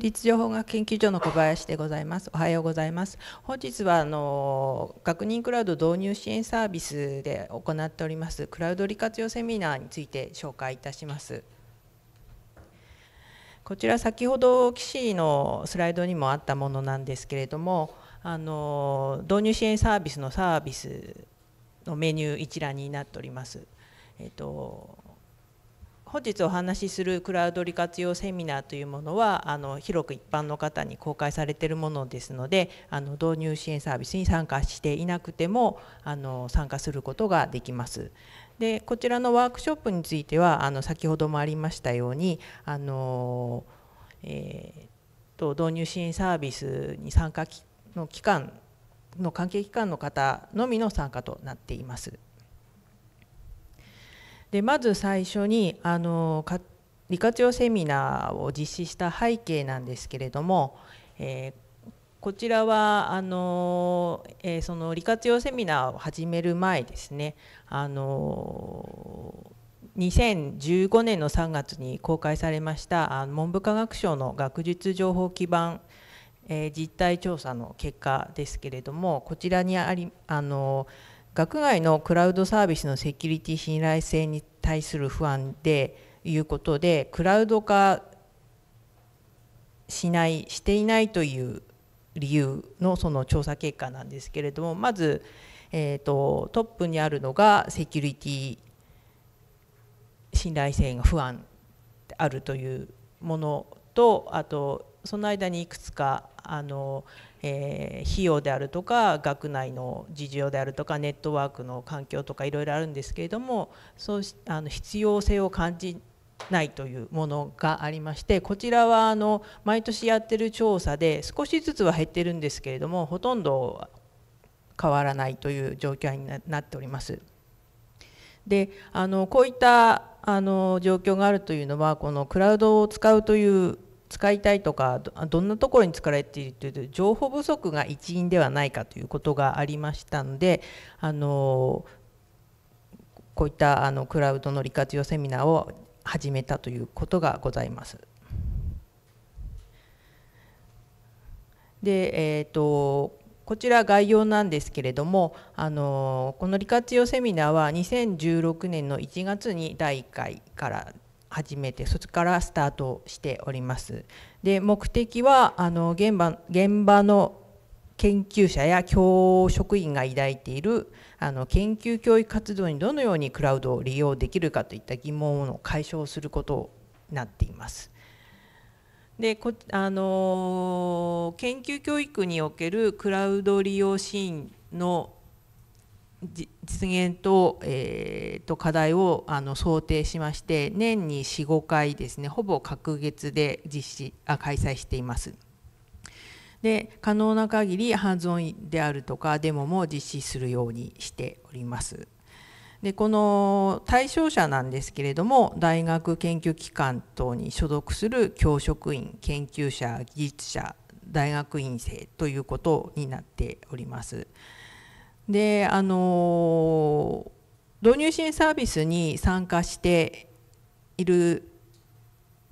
立情報学研究所の小林でございます。おはようございます。本日はあの学認クラウド導入支援サービスで行っておりますクラウド利活用セミナーについて紹介いたします。こちら先ほど岸のスライドにもあったものなんですけれども、あの導入支援サービスのサービスのメニュー一覧になっております。えっと本日お話しするクラウド利活用セミナーというものはあの広く一般の方に公開されているものですのであの導入支援サービスに参加していなくてもあの参加することができます。でこちらのワークショップについてはあの先ほどもありましたようにあの、えー、と導入支援サービスに参加の期間の関係機関の方のみの参加となっています。でまず最初にあの利活用セミナーを実施した背景なんですけれども、えー、こちらはあの、えー、その利活用セミナーを始める前ですねあの2015年の3月に公開されました文部科学省の学術情報基盤実態調査の結果ですけれどもこちらにありあの学外のクラウドサービスのセキュリティ信頼性に対する不安でいうことでクラウド化しないしていないという理由のその調査結果なんですけれどもまず、えーと、トップにあるのがセキュリティ信頼性が不安あるというものとあとその間にいくつかあの、えー、費用であるとか学内の事情であるとかネットワークの環境とかいろいろあるんですけれどもそうあの必要性を感じないというものがありましてこちらはあの毎年やってる調査で少しずつは減ってるんですけれどもほとんど変わらないという状況になっております。であのこういったあの状況があるというのはこのクラウドを使うという使いたいとかどんなところに使われているという情報不足が一因ではないかということがありましたのであのこういったあのクラウドの利活用セミナーを始めたということがございます。で、えーと、とこちら概要なんですけれどもあのこの利活用セミナーは2016年の1月に第1回から始めてそれからスタートしております。で目的はあの現場現場の研究者や教職員が抱いているあの研究教育活動にどのようにクラウドを利用できるかといった疑問を解消することになっています。でこあの研究教育におけるクラウド利用シーンの実現と,、えー、と課題をあの想定しまして年に45回ですねほぼ隔月で実施あ開催しています。で可能な限りハンズオンであるとかデモも実施するようにしております。でこの対象者なんですけれども大学研究機関等に所属する教職員研究者技術者大学院生ということになっております。であの導入支援サービスに参加している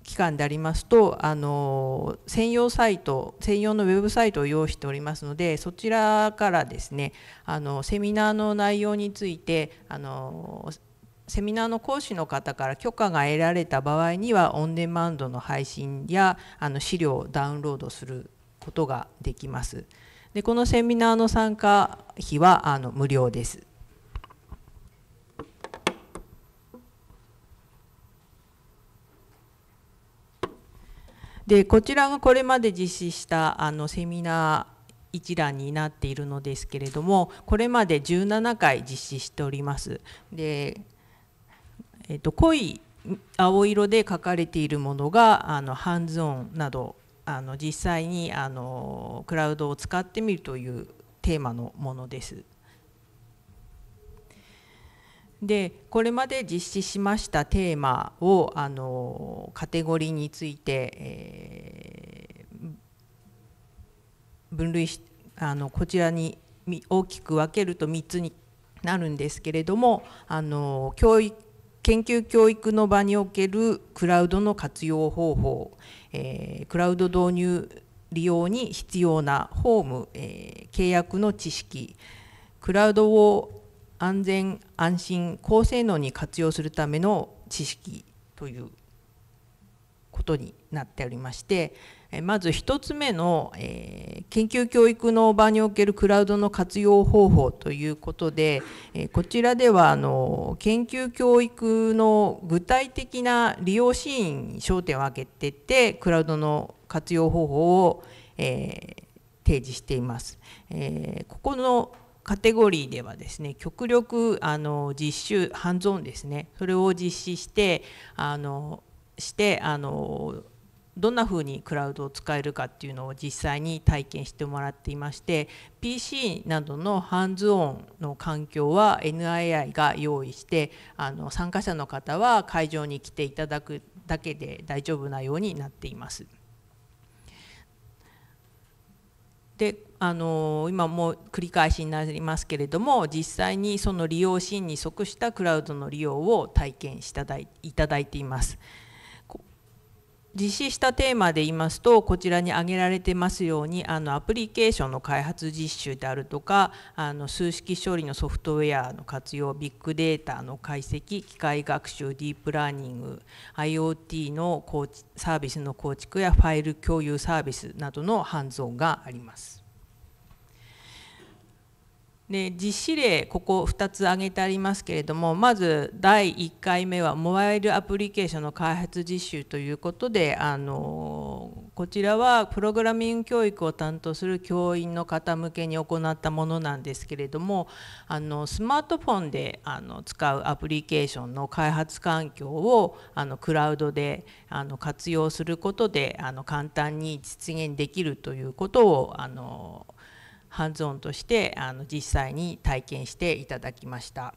機関でありますとあの専用サイト専用のウェブサイトを用意しておりますのでそちらからですねあのセミナーの内容についてあのセミナーの講師の方から許可が得られた場合にはオンデマンドの配信やあの資料をダウンロードすることができます。でこのセミナーの参加費はあの無料です。でこちらがこれまで実施したあのセミナー一覧になっているのですけれどもこれまで17回実施しております。でえっと、濃い青色で書かれているものがあのハンズオンなどあの実際にあのクラウドを使ってみるというテーマのものです。でこれまで実施しましたテーマをあのカテゴリーについて、えー、分類しあのこちらに大きく分けると3つになるんですけれどもあの教育研究教育の場におけるクラウドの活用方法、えー、クラウド導入利用に必要なホーム、えー、契約の知識クラウドを安全安心高性能に活用するための知識ということになっておりましてまず1つ目の、え研究教育の場におけるクラウドの活用方法ということで、えこちらではあの研究教育の具体的な利用シーンに焦点を挙げててクラウドの活用方法を、え提示しています。えここのカテゴリーではですね極力あの実習ハンズオンですねそれを実施してあのしてあのどんなふうにクラウドを使えるかっていうのを実際に体験してもらっていまして PC などのハンズオンの環境は NII が用意してあの参加者の方は会場に来ていただくだけで大丈夫なようになっています。であの今もう繰り返しになりますけれども実際にその利用シーンに即したクラウドの利用を体験しいただいています。実施したテーマで言いますとこちらに挙げられてますようにあのアプリケーションの開発実習であるとかあの数式処理のソフトウェアの活用ビッグデータの解析機械学習ディープラーニング IoT の構サービスの構築やファイル共有サービスなどのハンズオンがあります。で実施例ここ2つ挙げてありますけれどもまず第1回目はモバイルアプリケーションの開発実習ということであのこちらはプログラミング教育を担当する教員の方向けに行ったものなんですけれどもあのスマートフォンであの使うアプリケーションの開発環境をあのクラウドであの活用することであの簡単に実現できるということをあのハンズオンとしてあの実際に体験していただきました。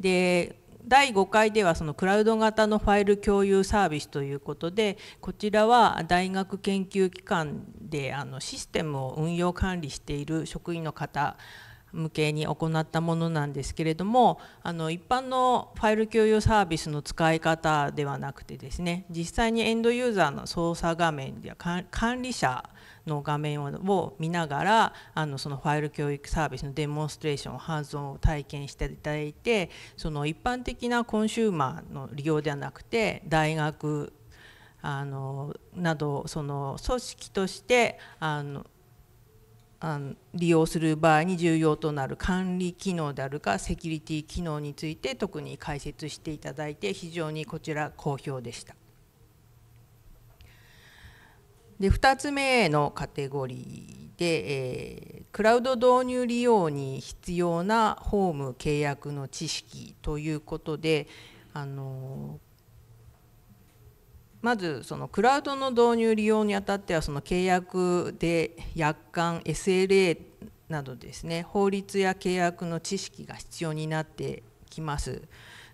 で第5回ではそのクラウド型のファイル共有サービスということでこちらは大学研究機関であのシステムを運用管理している職員の方向けに行ったものなんですけれどもあの一般のファイル共有サービスの使い方ではなくてですね実際にエンドユーザーの操作画面や管理者の画面を見ながらあのそのファイル教育サービスのデモンストレーションハンズオンを体験していただいてその一般的なコンシューマーの利用ではなくて大学あのなどその組織としてあのあの利用する場合に重要となる管理機能であるかセキュリティ機能について特に解説していただいて非常にこちら好評でした。で2つ目のカテゴリーで、えー、クラウド導入利用に必要なホーム契約の知識ということであのまずそのクラウドの導入利用にあたってはその契約で約款 SLA などですね法律や契約の知識が必要になってきます。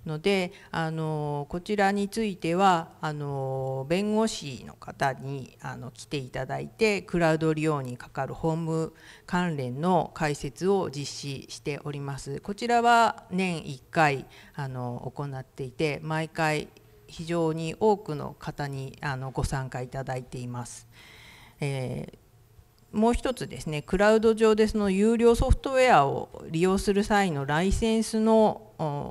のであのこちらについてはあの弁護士の方にあの来ていただいてクラウド利用にかかる法務関連の解説を実施しております。こちらは年1回あの行っていて毎回非常に多くの方にあのご参加いただいています。えーもう一つですねクラウド上でその有料ソフトウェアを利用する際のライセンスの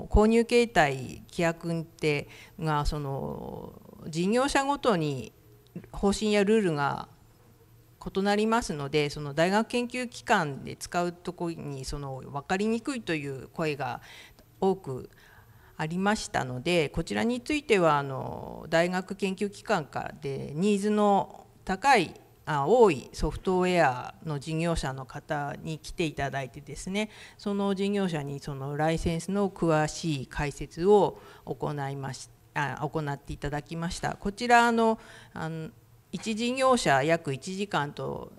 購入形態規約ってがその事業者ごとに方針やルールが異なりますのでその大学研究機関で使うとこにその分かりにくいという声が多くありましたのでこちらについてはあの大学研究機関からでニーズの高い多いソフトウェアの事業者の方に来ていただいてですねその事業者にそのライセンスの詳しい解説を行いましあ行っていただきましたこちらあのあの1事業者約1時間と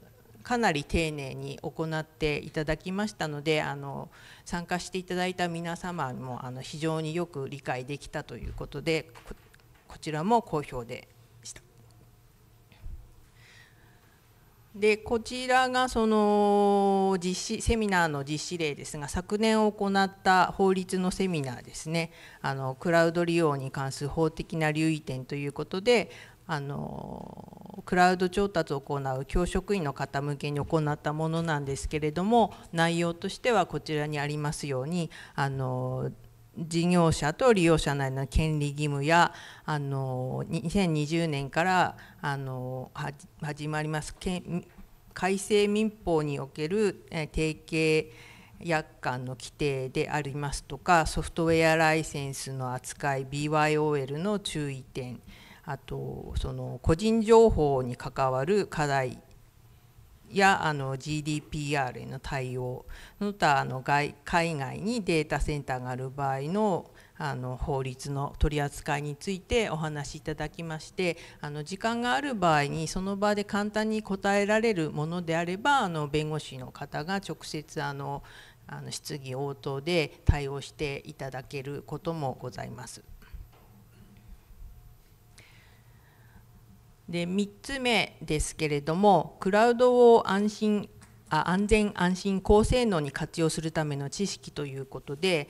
かなり丁寧に行っていただきましたのであの参加していただいた皆様もあの非常によく理解できたということでこちらも好評ででこちらがその実施セミナーの実施例ですが昨年行った法律のセミナーですねあのクラウド利用に関する法的な留意点ということであのクラウド調達を行う教職員の方向けに行ったものなんですけれども内容としてはこちらにありますようにあの事業者と利用者内の権利義務やあの2020年からあの始まります改正民法における提携約款の規定でありますとかソフトウェアライセンスの扱い BYOL の注意点あとその個人情報に関わる課題やあの GDPR への対応その他あの外海外にデータセンターがある場合のあの法律の取り扱いについてお話しいただきましてあの時間がある場合にその場で簡単に答えられるものであればあの弁護士の方が直接あのあの質疑応答で対応していただけることもございます。で3つ目ですけれどもクラウドを安心あ安全安心高性能に活用するための知識ということで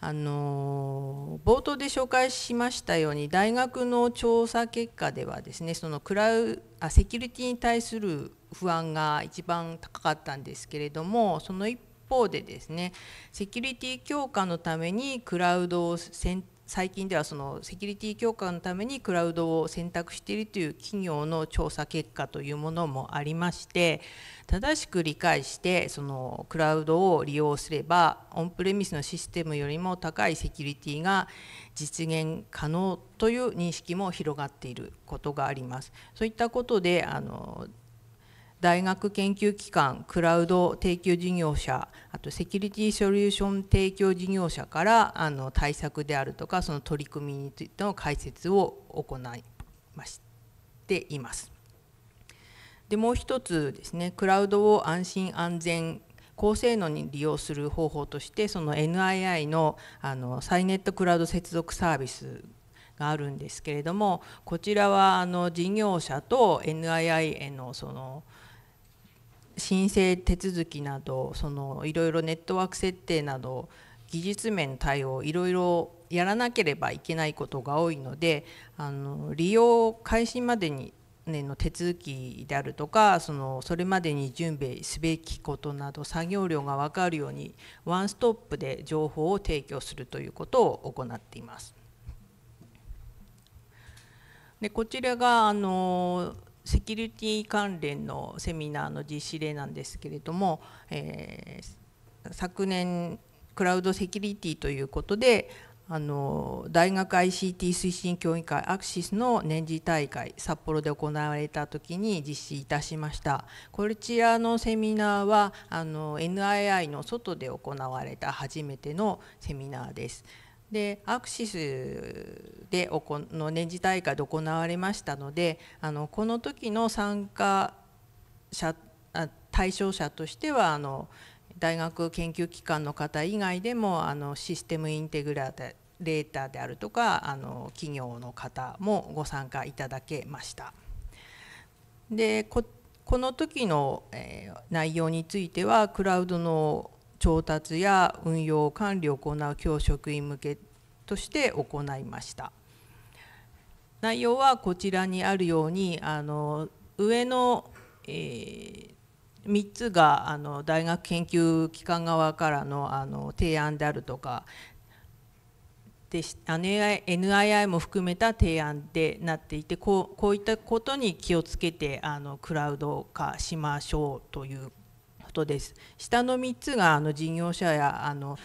あの冒頭で紹介しましたように大学の調査結果ではですねそのクラウあセキュリティに対する不安が一番高かったんですけれどもその一方でですねセキュリティ強化のためにクラウドを選最近ではそのセキュリティ強化のためにクラウドを選択しているという企業の調査結果というものもありまして正しく理解してそのクラウドを利用すればオンプレミスのシステムよりも高いセキュリティが実現可能という認識も広がっていることがあります。そういったことであの大学研究機関クラウド提供事業者あとセキュリティソリューション提供事業者からあの対策であるとかその取り組みについての解説を行いましています。でもう一つですねクラウドを安心安全高性能に利用する方法としてその NII のあのサイネットクラウド接続サービスがあるんですけれどもこちらはあの事業者と NII へのその申請手続きなどそのいろいろネットワーク設定など技術面対応いろいろやらなければいけないことが多いのであの利用開始までに、ね、の手続きであるとかそのそれまでに準備すべきことなど作業量が分かるようにワンストップで情報を提供するということを行っています。でこちらがあのセキュリティ関連のセミナーの実施例なんですけれども、えー、昨年クラウドセキュリティということであの大学 ICT 推進協議会アクシスの年次大会札幌で行われた時に実施いたしましたこちらのセミナーはあの NII の外で行われた初めてのセミナーですでアクシスでの年次大会で行われましたのであのこの時の参加者対象者としてはあの大学研究機関の方以外でもあのシステムインテグラレーターであるとかあの企業の方もご参加いただけました。でこの時の内容についてはクラウドの調達や運用管理を行う教職員向けとして行いました内容はこちらにあるようにあの上の、えー、3つがあの大学研究機関側からのあの提案であるとかで NII も含めた提案でなっていてこうこういったことに気をつけてあのクラウド化しましょうということです。下の3つがあの事業者やあの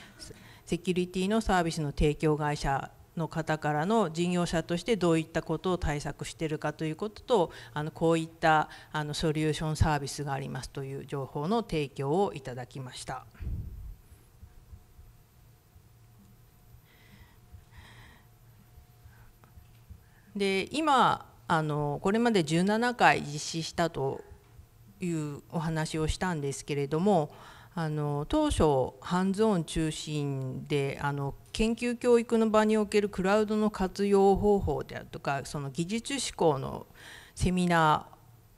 セキュリティのサービスの提供会社の方からの事業者としてどういったことを対策しているかということとあのこういったあのソリューションサービスがありますという情報の提供をいただきました。で今あのこれまで17回実施したというお話をしたんですけれどもあの当初ハンズオン中心であの研究教育の場におけるクラウドの活用方法であるとかその技術志向のセミナ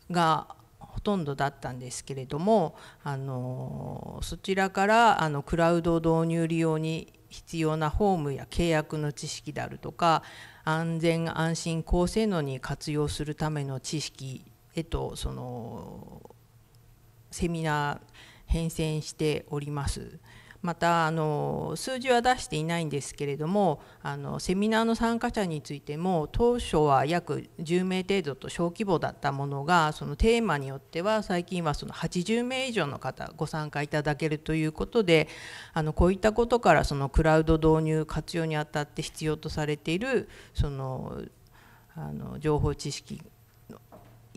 ーがほとんどだったんですけれどもあのそちらからあのクラウドを導入利用に必要なホームや契約の知識であるとか安全安心高性能に活用するための知識えっと、そのセミナー変遷しております。またあの数字は出していないんですけれどもあのセミナーの参加者についても当初は約10名程度と小規模だったものがそのテーマによっては最近はその80名以上の方ご参加いただけるということであのこういったことからそのクラウド導入活用にあたって必要とされているそのあの情報知識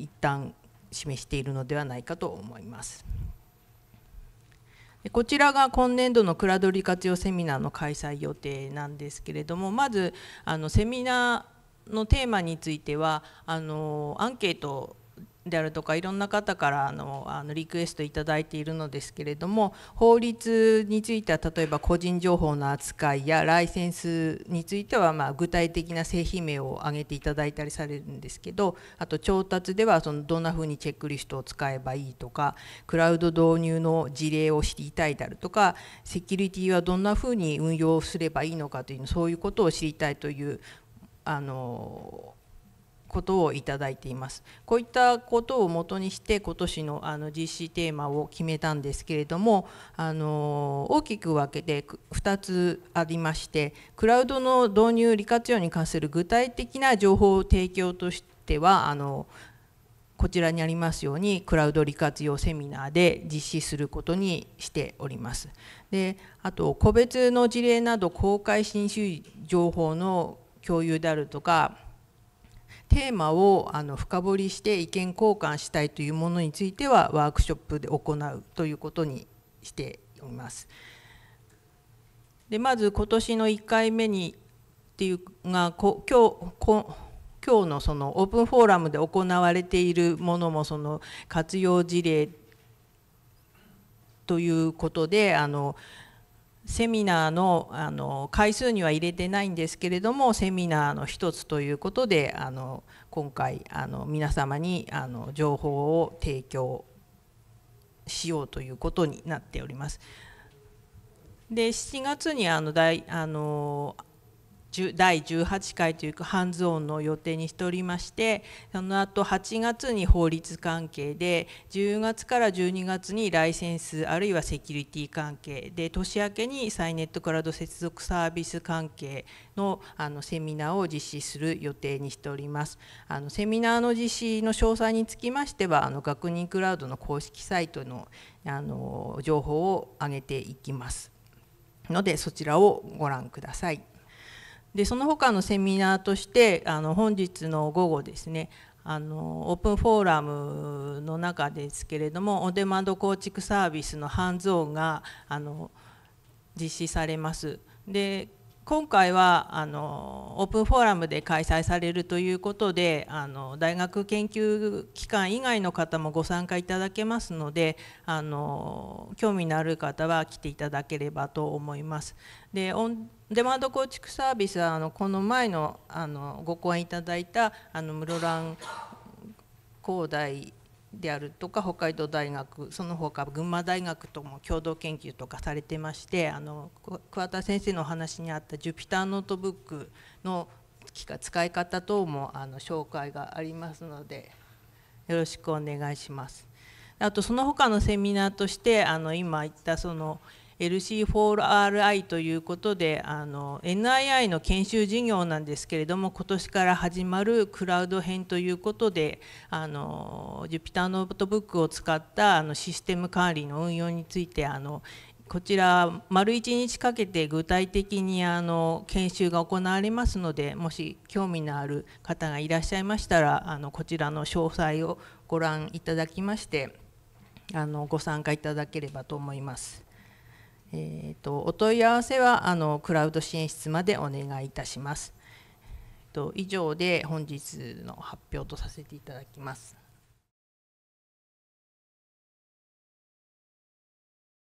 一旦示しているのではないかと思います。こちらが今年度のクラドリ活用セミナーの開催予定なんですけれどもまずあのセミナーのテーマについてはあのアンケートであるとかいろんな方からあのあのリクエスト頂いているのですけれども法律については例えば個人情報の扱いやライセンスについてはまあ具体的な製品名を挙げていただいたりされるんですけどあと調達ではそのどんなふうにチェックリストを使えばいいとかクラウド導入の事例を知りたいであるとかセキュリティはどんなふうに運用すればいいのかというそういうことを知りたいというあのことをいただいていますこういったことをもとにして今年のあの実施テーマを決めたんですけれどもあの大きく分けて2つありましてクラウドの導入利活用に関する具体的な情報を提供としてはあのこちらにありますようにクラウド利活用セミナーで実施することにしております。であと個別の事例など公開新種情報の共有であるとかテーマをあの深掘りして意見交換したいというものについてはワークショップで行うということにしております。でまず今年の1回目にっていうがこ今日こ今日のそのオープンフォーラムで行われているものもその活用事例ということであのセミナーのあの回数には入れてないんですけれどもセミナーの一つということであの今回あの皆様にあの情報を提供しようということになっております。で7月にあの大あの第18回というかハンズオンの予定にしておりましてその後8月に法律関係で10月から12月にライセンスあるいはセキュリティ関係で年明けにサイネットクラウド接続サービス関係のあのセミナーを実施する予定にしておりますあのセミナーの実施の詳細につきましてはあの学人クラウドの公式サイトのあの情報を上げていきますのでそちらをご覧ください。でその他のセミナーとしてあの本日の午後ですねあのオープンフォーラムの中ですけれどもオンデマンド構築サービスのハンズオンがあの実施されます。で今回はあのオープンフォーラムで開催されるということであの大学研究機関以外の方もご参加いただけますのであの興味のある方は来ていただければと思います。でオンデマンド構築サービスはあのこの前のあのご講演いただいたあの室蘭工大であるとか北海道大学その他群馬大学とも共同研究とかされてましてあの桑田先生のお話にあったジュピターノートブックの使い方等もあの紹介がありますのでよろしくお願いします。あとその他のセミナーとしてあの今言ったその LC4RI ということであの NII の研修事業なんですけれども今年から始まるクラウド編ということであの Jupyter ノートブックを使ったあのシステム管理の運用についてあのこちら丸1日かけて具体的にあの研修が行われますのでもし興味のある方がいらっしゃいましたらあのこちらの詳細をご覧いただきましてあのご参加いただければと思います。えーと、お問い合わせはあのクラウド支援室までお願いいたします。と以上で本日の発表とさせていただきます。